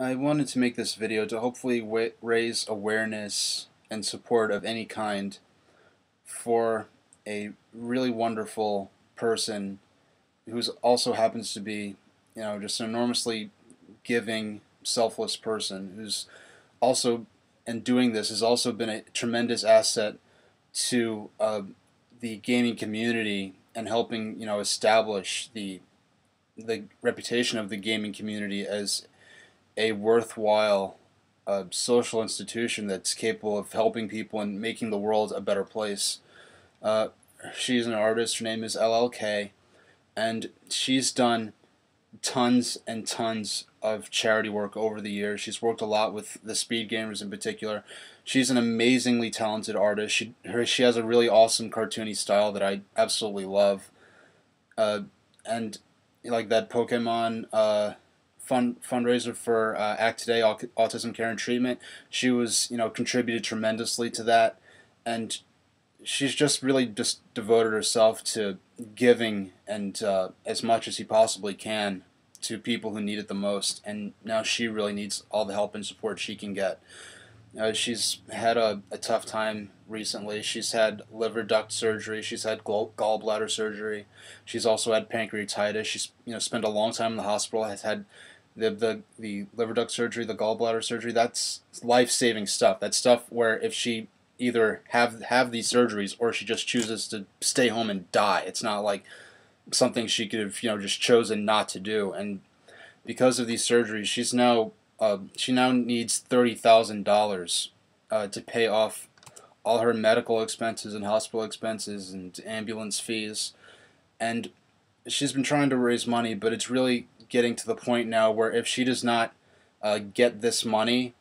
I wanted to make this video to hopefully raise awareness and support of any kind for a really wonderful person who also happens to be, you know, just an enormously giving, selfless person who's also, and doing this, has also been a tremendous asset to uh, the gaming community and helping, you know, establish the the reputation of the gaming community as a worthwhile uh, social institution that's capable of helping people and making the world a better place. Uh, she's an artist. Her name is LLK, and she's done tons and tons of charity work over the years. She's worked a lot with the speed gamers in particular. She's an amazingly talented artist. She her, she has a really awesome cartoony style that I absolutely love. Uh, and like that Pokemon uh, fund fundraiser for uh, Act Today Autism Care and Treatment. She was you know contributed tremendously to that, and she's just really just devoted herself to giving and uh, as much as he possibly can to people who need it the most. And now she really needs all the help and support she can get. Uh, she's had a, a, tough time recently. She's had liver duct surgery. She's had gall- gallbladder surgery. She's also had pancreatitis. She's you know spent a long time in the hospital. Has had the the the liver duct surgery, the gallbladder surgery. That's life saving stuff. That's stuff where if she either have have these surgeries or she just chooses to stay home and die. It's not like something she could have you know just chosen not to do. And because of these surgeries, she's now uh, she now needs thirty thousand uh, dollars to pay off all her medical expenses and hospital expenses and ambulance fees. And she's been trying to raise money, but it's really getting to the point now where if she does not uh, get this money,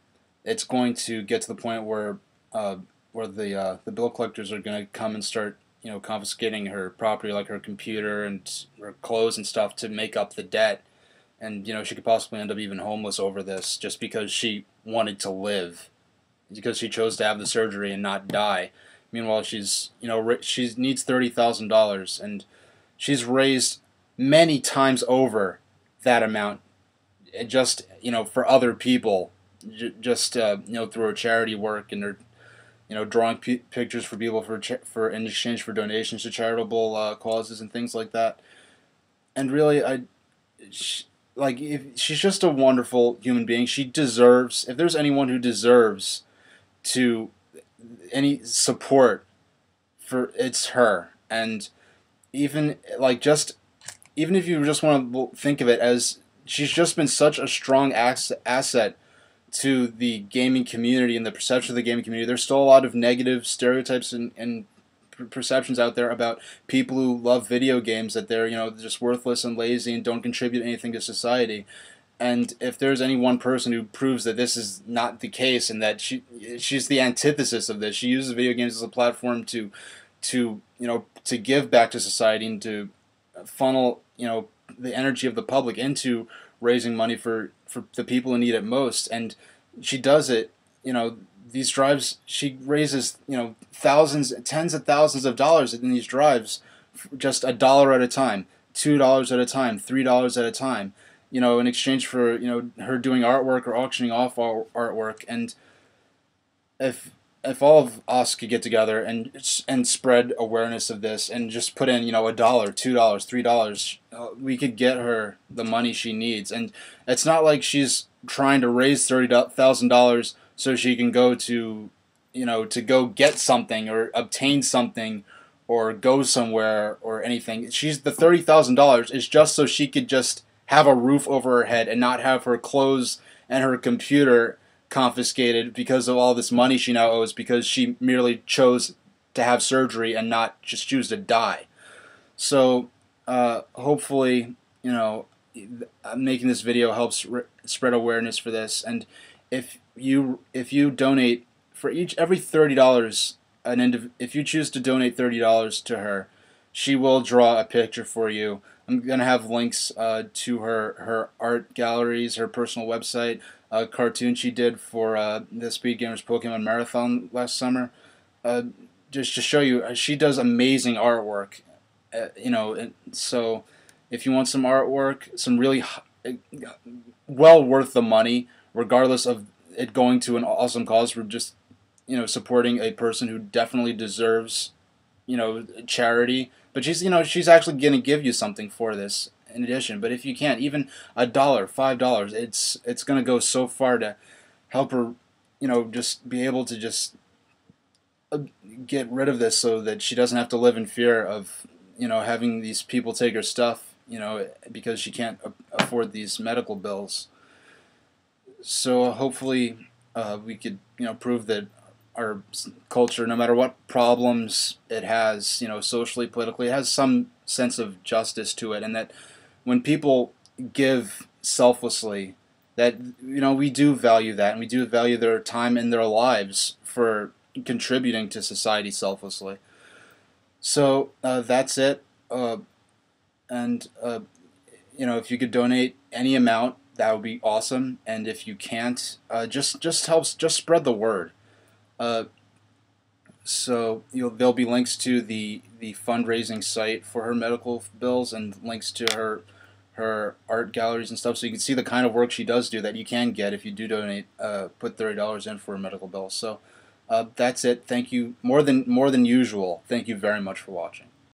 it's going to get to the point where uh, where the uh, the bill collectors are going to come and start you know confiscating her property like her computer and her clothes and stuff to make up the debt and you know she could possibly end up even homeless over this just because she wanted to live because she chose to have the surgery and not die meanwhile she's you know she needs $30,000 and she's raised many times over that amount eh, just you know for other people just uh, you know through charity work and they're you know drawing pictures for people for for in exchange for donations to charitable uh, causes and things like that and really I she, like if, she's just a wonderful human being she deserves if there's anyone who deserves to any support for it's her and even like just even if you just want to think of it as she's just been such a strong asset to the gaming community and the perception of the gaming community. There's still a lot of negative stereotypes and, and perceptions out there about people who love video games that they're you know just worthless and lazy and don't contribute anything to society. And if there's any one person who proves that this is not the case and that she she's the antithesis of this, she uses video games as a platform to to you know to give back to society and to funnel you know the energy of the public into raising money for for the people who need it most and she does it you know these drives she raises you know thousands tens of thousands of dollars in these drives just a dollar at a time two dollars at a time three dollars at a time you know in exchange for you know her doing artwork or auctioning off artwork and if if all of us could get together and and spread awareness of this and just put in you know a dollar two dollars three dollars uh, we could get her the money she needs and it's not like she's trying to raise thirty thousand dollars so she can go to you know to go get something or obtain something or go somewhere or anything she's the thirty thousand dollars is just so she could just have a roof over her head and not have her clothes and her computer confiscated because of all this money she now owes because she merely chose to have surgery and not just choose to die. So uh, hopefully, you know, uh, making this video helps re- spread awareness for this. And if you if you donate for each every thirty dollars, an end if you choose to donate thirty dollars to her, she will draw a picture for you. I'm gonna have links uh, to her her art galleries, her personal website, a cartoon she did for uh, the Speed Gamers Pokemon Marathon last summer. Uh, just to show you, uh, she does amazing artwork. Uh, you know, so if you want some artwork, some really uh, well worth the money, regardless of it going to an awesome because for just you know supporting a person who definitely deserves you know charity. But she's you know she's actually going to give you something for this, in addition. But if you can't, even a dollar, five dollars, it's it's going to go so far to help her, you know, just be able to just uh, get rid of this so that she doesn't have to live in fear of, you know, having these people take her stuff, you know, because she can't afford these medical bills. So hopefully uh, we could, you know, prove that our culture, no matter what problems it has, you know, socially, politically, it has some sense of justice to it, and that when people give selflessly, that you know we do value that, and we do value their time and their lives for contributing to society selflessly. So uh, that's it, uh, and uh, you know if you could donate any amount, that would be awesome. And if you can't, uh, just just helps just spread the word. Uh, so there'll be links to the the fundraising site for her medical bills and links to her her art galleries and stuff, so you can see the kind of work she does do that you can get if you do donate, uh, put thirty dollars in for a medical bill. So uh, that's it. Thank you more than more than usual. Thank you very much for watching.